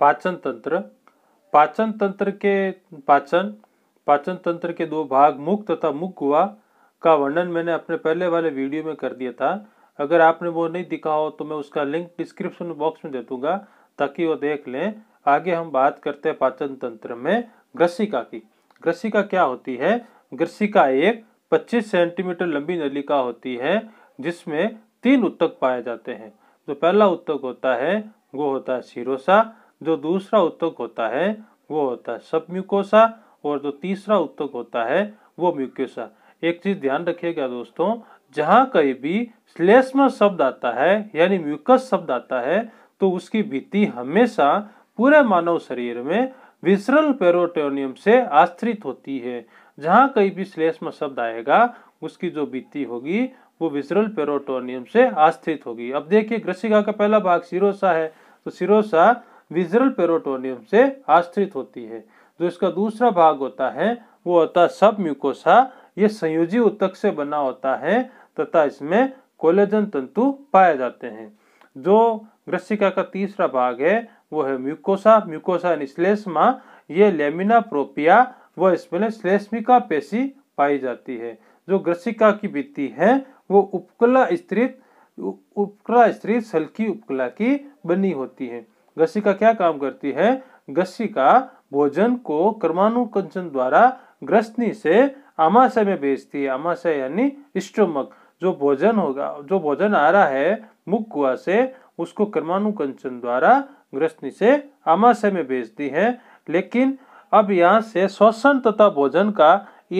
पाचन तंत्र पाचन तंत्र के पाचन पाचन तंत्र के दो भाग मुख तथा मुख गुआ का वर्णन मैंने अपने पहले वाले वीडियो में कर दिया था अगर आपने वो नहीं दिखा हो तो मैं उसका लिंक डिस्क्रिप्शन बॉक्स में दे दूंगा ताकि वो देख लें आगे हम बात करते हैं पाचन तंत्र में ग्रसिका की ग्रसिका क्या होती है ग्रसिका एक 25 सेंटीमीटर लंबी नलिका होती है जिसमें तीन उत्तक पाए जाते हैं जो तो पहला उत्तक होता है वो होता है सिरोसा जो दूसरा उत्तक होता है वो होता है सब म्यूकोसा और जो तीसरा उत्तक होता है वो म्यूकोसा एक चीज ध्यान रखिएगा दोस्तों जहाँ कहीं भी श्लेष्म शब्द आता है यानी म्यूकस शब्द आता है तो उसकी भीति हमेशा पूरे मानव शरीर में विसरल पेरोटोनियम से आश्रित होती है जहाँ कहीं भी श्लेष्म शब्द आएगा उसकी जो भीति होगी वो विसरल पेरोटोनियम से आश्रित होगी अब देखिए ग्रसिका का पहला भाग सिरोसा है तो सिरोसा विजरल पेरोटोनियम से आश्रित होती है जो इसका दूसरा भाग होता है वो होता है सब म्यूकोसा ये संयोजी उत्तक से बना होता है तथा इसमें कोलेजन तंतु पाए जाते हैं जो ग्रसिका का तीसरा भाग है वो है म्यूकोसा म्यूकोसा निश्लेषमा ये लेमिना प्रोपिया व इसमें श्लेष्मिका पेशी पाई जाती है जो ग्रसिका की भित्ती है वो उपकला स्त्रित उपकला स्त्रित सल्की उपकला की बनी होती है का क्या काम करती है का भोजन को कर्मानुकंचन द्वारा ग्रस्तनी से आमाशय में भेजती है आमाशय यानी स्टोमक जो भोजन होगा जो भोजन आ रहा है मुख कुआ से उसको कर्मानुकंचन द्वारा ग्रस्तनी से आमाशय में भेजती है लेकिन अब यहाँ से श्वसन तथा भोजन का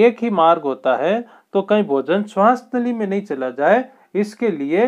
एक ही मार्ग होता है तो कहीं भोजन श्वास नली में नहीं चला जाए इसके लिए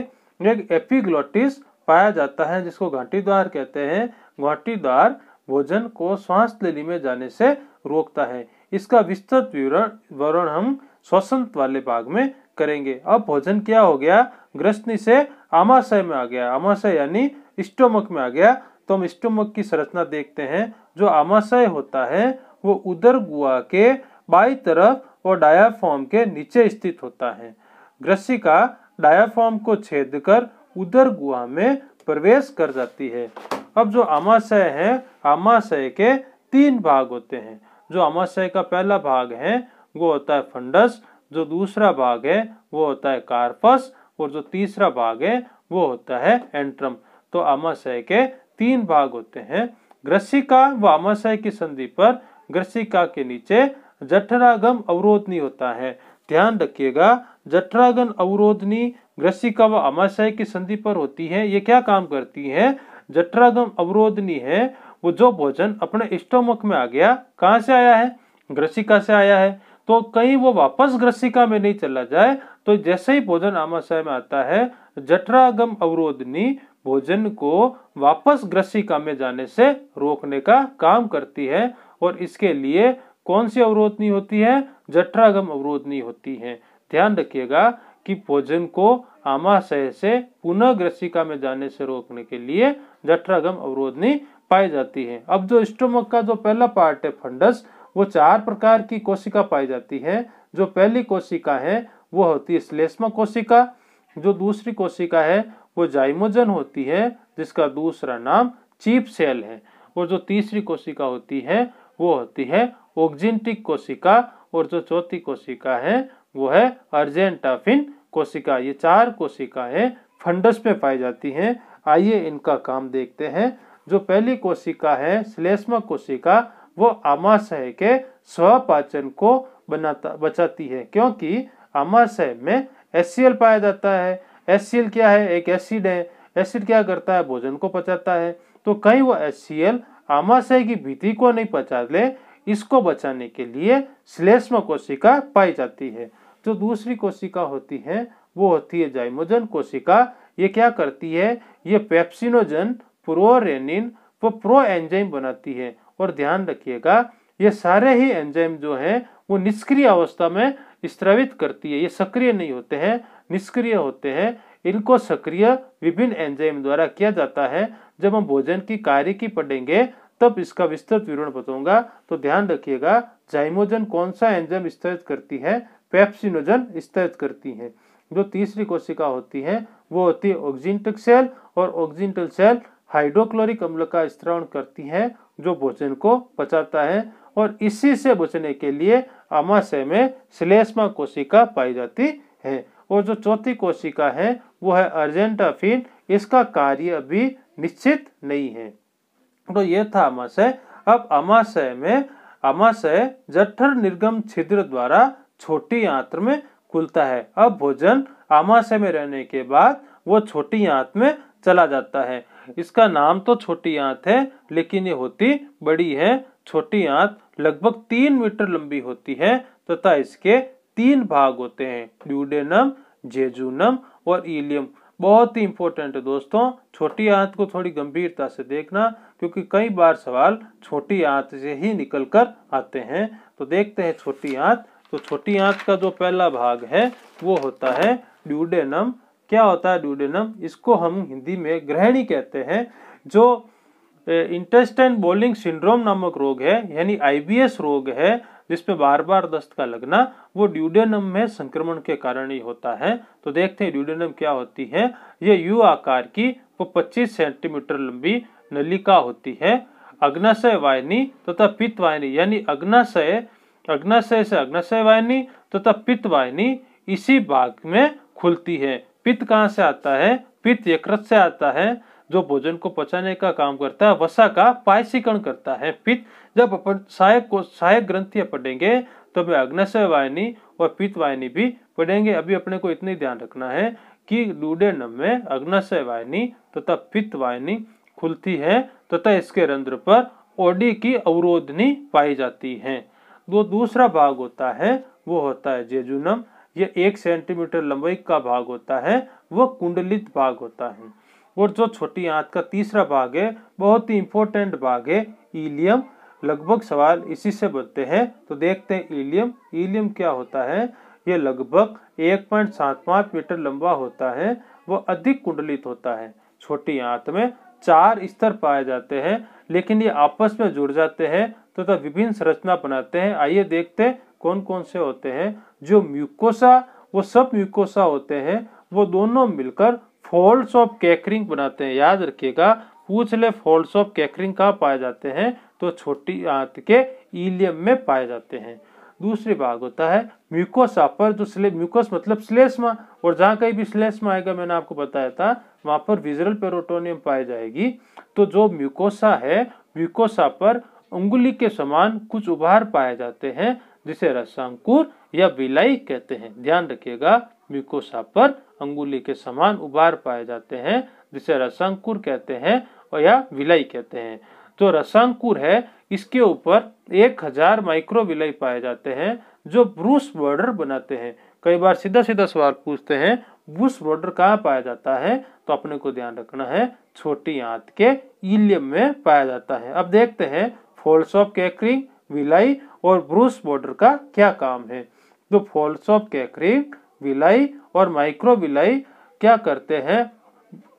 एक एपिग्लोटिस पाया जाता है जिसको घाटी द्वार कहते हैं घाटी द्वार भोजन को श्वास नली में जाने से रोकता है इसका विस्तृत विवरण वर्ण हम श्वसन वाले भाग में करेंगे अब भोजन क्या हो गया ग्रस्तनी से आमाशय में आ गया आमाशय यानी स्टोमक में आ गया तो हम स्टोमक की संरचना देखते हैं जो आमाशय होता है वो उदर गुआ के बाई तरफ और डायाफॉर्म के नीचे स्थित होता है ग्रस्सी का डायाफ्रॉम को छेद कर उधर गुहा में प्रवेश कर जाती है अब जो आमाशय है आमाशय के तीन भाग होते हैं जो आमाशय का पहला भाग है वो होता है फंडस जो दूसरा भाग है वो होता है कार्पस और जो तीसरा भाग है वो होता है एंट्रम तो आमाशय के तीन भाग होते हैं ग्रसिका व आमाशय की संधि पर ग्रसिका के नीचे जठरागम अवरोध नहीं होता है ध्यान रखिएगा जठरागन अवरोधनी ग्रसिका व अमाशय की संधि पर होती है ये क्या काम करती है जठरागम अवरोधनी है वो जो भोजन अपने स्टोमक में आ गया कहाँ से आया है ग्रसिका से आया है तो कहीं वो वापस ग्रसिका में नहीं चला जाए तो जैसे ही भोजन आमाशय में आता है जठरागम अवरोधनी भोजन को वापस ग्रसिका में जाने से रोकने का काम करती है और इसके लिए कौन सी अवरोध नहीं होती है जठरागम अवरोध नहीं होती है ध्यान रखिएगा कि भोजन को आमाशय से पुनः ग्रसिका में जाने से रोकने के लिए जठरागम अवरोधनी पाई जाती है अब जो स्टोमक का जो पहला पार्ट है फंडस वो चार प्रकार की कोशिका पाई जाती है जो पहली कोशिका है वो होती है श्लेष्मा कोशिका जो दूसरी कोशिका है वो जाइमोजन होती है जिसका दूसरा नाम चीप सेल है और जो तीसरी कोशिका होती है वो होती है ओग्जेंटिक कोशिका और जो चौथी कोशिका है वो है अर्जेंटाफिन कोशिका ये चार कोशिका है फंडस में पाई जाती हैं आइए इनका काम देखते हैं जो पहली कोशिका है श्लेष्मा कोशिका वो आमाशय के स्वपाचन को बनाता बचाती है क्योंकि आमाशय में एससीएल पाया जाता है एससीएल क्या है एक एसिड है एसिड क्या करता है भोजन को पचाता है तो कहीं वो एससीएल आमाशय की भीति को नहीं पचा ले इसको बचाने के लिए श्लेष्म कोशिका पाई जाती है जो दूसरी कोशिका होती है वो होती है जाइमोजन कोशिका ये क्या करती है ये पेप्सिनोजन प्रोरेनिन व प्रो एंजाइम बनाती है और ध्यान रखिएगा ये सारे ही एंजाइम जो है वो निष्क्रिय अवस्था में स्त्रवित करती है ये सक्रिय नहीं होते हैं निष्क्रिय होते हैं इनको सक्रिय विभिन्न एंजाइम द्वारा किया जाता है जब हम भोजन की कार्य की पढ़ेंगे तब इसका विस्तृत विवरण बताऊंगा तो ध्यान रखिएगा जाइमोजन कौन सा एंजाइम स्थित करती है पेप्सिनोजन स्थित करती है जो तीसरी कोशिका होती है वो होती है ऑक्जिंटक सेल और ऑक्जिंटल सेल हाइड्रोक्लोरिक अम्ल का स्त्रावण करती है जो भोजन को बचाता है और इसी से बचने के लिए आमाशय में सिलेस्मा कोशिका पाई जाती है और जो चौथी कोशिका है वो है अर्जेंटाफिन इसका कार्य अभी निश्चित नहीं है तो ये था अमाशय अब अमाशय में अमाशय जठर निर्गम छिद्र द्वारा छोटी आंत्र में खुलता है अब भोजन आमाशय में रहने के बाद वो छोटी आंत में चला जाता है इसका नाम तो छोटी आंत है लेकिन ये होती बड़ी है छोटी आंत लगभग तीन मीटर लंबी होती है तथा तो इसके तीन भाग होते हैं ड्यूडेनम जेजुनम और इलियम बहुत ही इंपॉर्टेंट है दोस्तों छोटी आंत को थोड़ी गंभीरता से देखना क्योंकि कई बार सवाल छोटी आंत से ही निकल कर आते हैं तो देखते हैं छोटी आंत तो छोटी आंत का जो पहला भाग है वो होता है ड्यूडेनम क्या होता है ड्यूडेनम इसको हम हिंदी में ग्रहणी कहते हैं जो इंटेस्टाइन बोलिंग सिंड्रोम नामक रोग है यानी आईबीएस रोग है जिसमें बार बार दस्त का लगना वो ड्यूडेनम में संक्रमण के कारण ही होता है तो देखते हैं ड्यूडेनम क्या होती है ये यू आकार की वो 25 सेंटीमीटर लंबी नलिका होती है अग्नाशय वाहिनी तथा पित्त वाहिनी यानी अग्नाशय अग्नाशय से अग्नाशय वाहिनी तथा पित्त वाहिनी इसी भाग में खुलती है पित्त कहाँ से आता है पित्त यकृत से आता है जो भोजन को पचाने का काम करता है वसा का पायसीकरण करता है पित्त जब अपन सहायक को सहायक ग्रंथि पढ़ेंगे तो हमें अग्नशय वाहिनी और पित्त वाहिनी भी पढ़ेंगे अभी अपने को इतनी ध्यान रखना है कि डूडे नम में अग्नशय वाहिनी तथा तो पित्त वाहिनी खुलती है तथा तो इसके रंध्र पर ओडी की अवरोधनी पाई जाती है वो दूसरा भाग होता है वो होता है जेजुनम ये एक सेंटीमीटर लंबाई का भाग होता है वो कुंडलित भाग होता है और जो छोटी आंत का तीसरा भाग है बहुत ही इंपॉर्टेंट भाग है ईलियम लगभग सवाल इसी से बनते हैं तो देखते हैं ईलियम ईलियम क्या होता है ये लगभग एक पॉइंट सात पाँच मीटर लंबा होता है वो अधिक कुंडलित होता है छोटी आंत में चार स्तर पाए जाते हैं लेकिन ये आपस में जुड़ जाते हैं तथा तो विभिन्न संरचना बनाते हैं आइए देखते हैं कौन कौन से होते हैं जो म्यूकोसा वो सब म्यूकोसा होते हैं वो दोनों मिलकर फॉल्स ऑफ कैकरिंग बनाते हैं याद रखिएगा पूछ ले फॉल्स ऑफ कैकरिंग कहाँ पाए जाते हैं तो छोटी आंत के ईलियम में पाए जाते हैं दूसरी भाग होता है म्यूकोस पर जो तो स्ले म्यूकोस मतलब श्लेष्मा और जहाँ कहीं भी स्लेसमा आएगा मैंने आपको बताया था वहाँ पर विजरल पेरोटोनियम पाई जाएगी तो जो म्यूकोसा है म्यूकोसा पर उंगली के समान कुछ उभार पाए जाते हैं जिसे रसांकुर या बिलाई कहते हैं ध्यान रखिएगा म्यूकोसा पर अंगुली के समान उबार पाए जाते हैं जिसे रसांकुर कहते हैं और या विलय कहते हैं जो रसांकुर है इसके ऊपर एक हजार माइक्रो विलय पाए जाते हैं जो ब्रूस बॉर्डर बनाते हैं कई बार सीधा सीधा सवाल पूछते हैं ब्रूस बॉर्डर कहाँ पाया जाता है तो अपने को ध्यान रखना है छोटी आंत के इलियम में पाया जाता है अब देखते हैं फोल्स ऑफ कैकरिंग विलाई और ब्रूस बॉर्डर का क्या काम है तो फॉल्स ऑफ कैकरिंग विलाई और माइक्रो क्या करते हैं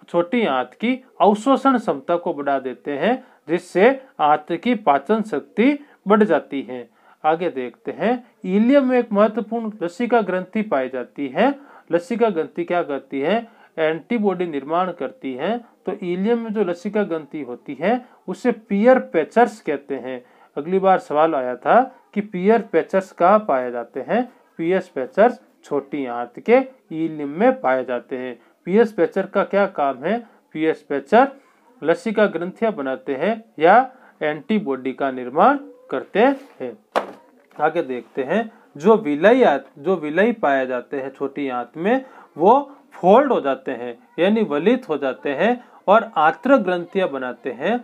छोटी आंत की अवशोषण क्षमता को बढ़ा देते हैं जिससे आंत की पाचन शक्ति बढ़ जाती है आगे देखते हैं इलियम में एक महत्वपूर्ण लसिका ग्रंथि पाई जाती है लसिका ग्रंथि क्या करती है एंटीबॉडी निर्माण करती है तो इलियम में जो लसिका ग्रंथि होती है उसे पियर पेचर्स कहते हैं अगली बार सवाल आया था कि पियर पेचर्स कहाँ पाए जाते हैं पियर्स पैचर्स छोटी आंत के ईलिम में पाए जाते हैं पीएस पेचर का क्या काम है पीएस पैचर लसिका ग्रंथियां बनाते हैं या एंटीबॉडी का निर्माण करते हैं आगे देखते हैं जो विलय जो विलय पाए जाते हैं छोटी आंत में वो फोल्ड हो जाते हैं यानी वलित हो जाते हैं और आत्र ग्रंथियां बनाते हैं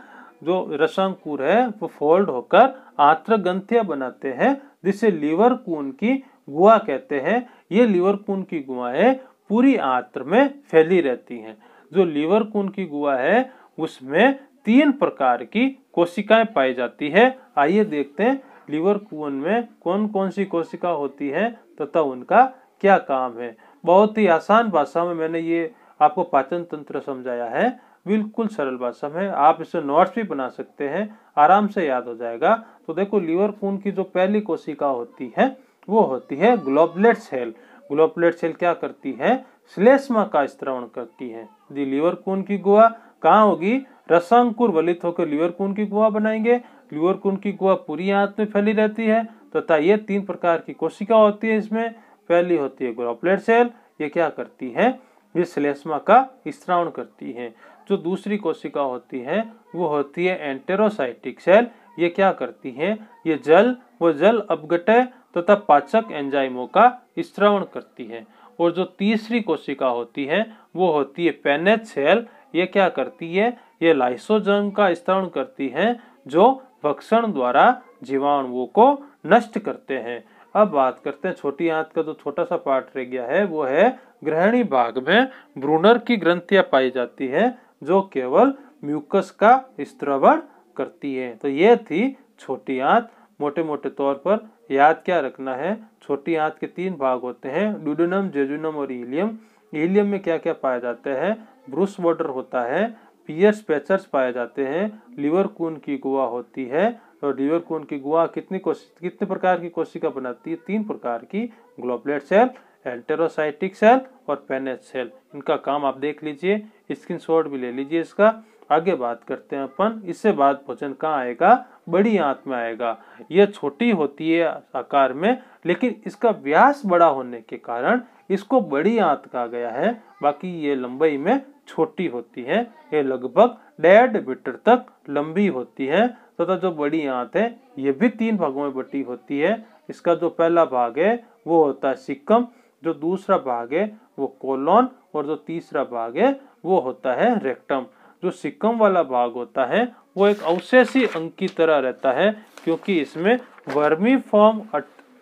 जो रसांकुर है वो फोल्ड होकर आत्र ग्रंथियां बनाते हैं जिसे लीवर कून की गुआ कहते हैं ये लीवर कून की गुआएं पूरी आंत्र में फैली रहती हैं जो लीवर कून की गुआ है उसमें तीन प्रकार की कोशिकाएं पाई जाती है आइए देखते हैं लीवर कून में कौन कौन सी कोशिका होती है तथा उनका क्या काम है बहुत ही आसान भाषा में मैंने ये आपको पाचन तंत्र समझाया है बिल्कुल सरल भाषा में आप इसे नोट्स भी बना सकते हैं आराम से याद हो जाएगा तो देखो लीवर कून की जो पहली कोशिका होती है वो होती है ग्लोबलेट सेल ग्लोबलेट सेल क्या करती है श्लेष्मा का स्त्रवण करती है यदि लीवर कून की गुआ कहाँ होगी रसंकुर वलित होकर लीवर कून की गुआ बनाएंगे लीवर कून की गुआ पूरी आंत में फैली रहती है तथा ये तीन प्रकार की कोशिका होती है इसमें पहली होती है ग्लोबलेट सेल ये क्या करती है ये श्लेष्मा का स्त्रावण करती है जो दूसरी कोशिका होती है वो होती है एंटेरोसाइटिक सेल ये क्या करती है ये जल वो जल अपगटय तथा पाचक एंजाइमों का स्त्रवण करती है और जो तीसरी कोशिका होती है वो होती है पेनेट सेल ये क्या करती है ये लाइसोजम का स्त्रवण करती है जो भक्षण द्वारा जीवाणुओं को नष्ट करते हैं अब बात करते हैं छोटी आंत का जो छोटा सा पार्ट रह गया है वो है ग्रहणी भाग में ब्रूनर की ग्रंथियां पाई जाती है जो केवल म्यूकस का स्त्रवण करती है तो ये थी छोटी आंत मोटे मोटे तौर पर याद क्या रखना है छोटी आंत के तीन भाग होते हैं डुडोनम जेजुनम और हीलियम हीलियम में क्या क्या पाया जाता है ब्रूस वाटर होता है पियर्स पैचर्स पाए जाते हैं लिवर कून की गुआ होती है और लिवर कून की गुआ कितनी कितने प्रकार की कोशिका बनाती है तीन प्रकार की ग्लोबलेट सेल एंटेरोसाइटिक सेल और पेनेट सेल इनका काम आप देख लीजिए स्क्रीन भी ले लीजिए इसका आगे बात करते हैं अपन इससे बाद भोजन कहाँ आएगा बड़ी आंत में आएगा यह छोटी होती है आकार में लेकिन इसका व्यास बड़ा होने के कारण इसको बड़ी आंत कहा गया है बाकी ये लंबाई में छोटी होती है ये लगभग डेढ़ मीटर तक लंबी होती है तथा जो बड़ी आंत है ये भी तीन भागों में बटी होती है इसका जो पहला भाग है वो होता है सिक्कम जो दूसरा भाग है वो कोलोन और जो तीसरा भाग है वो होता है रेक्टम जो सिक्कम वाला भाग होता है वो एक अवशेषी अंग की तरह रहता है क्योंकि इसमें vermiform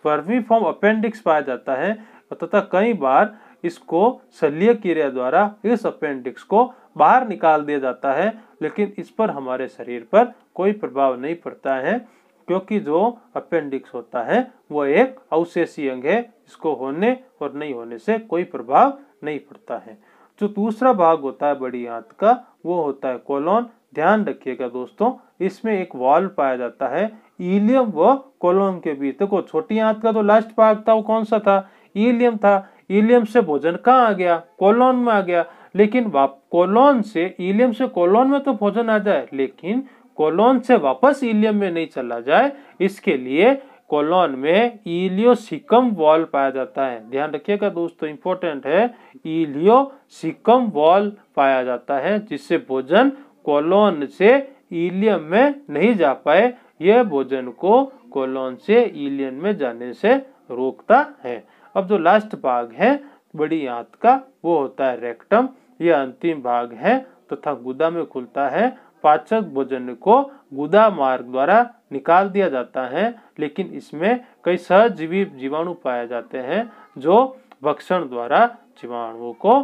vermiform appendix पाया जाता है तथा कई बार इसको शल्य क्रिया द्वारा इस अपेंडिक्स को बाहर निकाल दिया जाता है लेकिन इस पर हमारे शरीर पर कोई प्रभाव नहीं पड़ता है क्योंकि जो अपेंडिक्स होता है वो एक अवशेषी अंग है इसको होने और नहीं होने से कोई प्रभाव नहीं पड़ता है जो दूसरा भाग होता है बड़ी आंत का वो होता है कोलोन ध्यान रखिएगा दोस्तों इसमें एक वॉल पाया जाता है ईलियम व कोलोन के बीच देखो छोटी आंत का तो लास्ट भाग था वो कौन सा था ईलियम था ईलियम से भोजन कहाँ आ गया कोलोन में आ गया लेकिन कोलोन से ईलियम से कोलोन में तो भोजन आ जाए लेकिन कोलोन से वापस ईलियम में नहीं चला जाए इसके लिए कोलोन में इलियोसिकम वॉल पाया जाता है ध्यान रखिएगा दोस्तों इंपॉर्टेंट है इलियोसिकम वॉल पाया जाता है जिससे भोजन कोलोन से इलियम में नहीं जा पाए यह भोजन को कोलोन से इलियन में जाने से रोकता है अब जो लास्ट भाग है बड़ी आंत का वो होता है रेक्टम यह अंतिम भाग है तथा तो गुदा में खुलता है पाचक भोजन को गुदा मार्ग द्वारा निकाल दिया जाता है लेकिन इसमें कई सहजीवी जीवाणु पाए जाते हैं जो भक्षण द्वारा जीवाणुओं को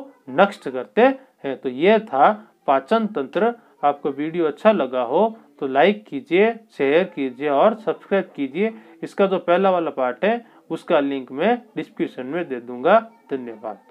नष्ट करते हैं तो ये था पाचन तंत्र आपको वीडियो अच्छा लगा हो तो लाइक कीजिए शेयर कीजिए और सब्सक्राइब कीजिए इसका जो पहला वाला पार्ट है उसका लिंक मैं डिस्क्रिप्शन में दे दूंगा धन्यवाद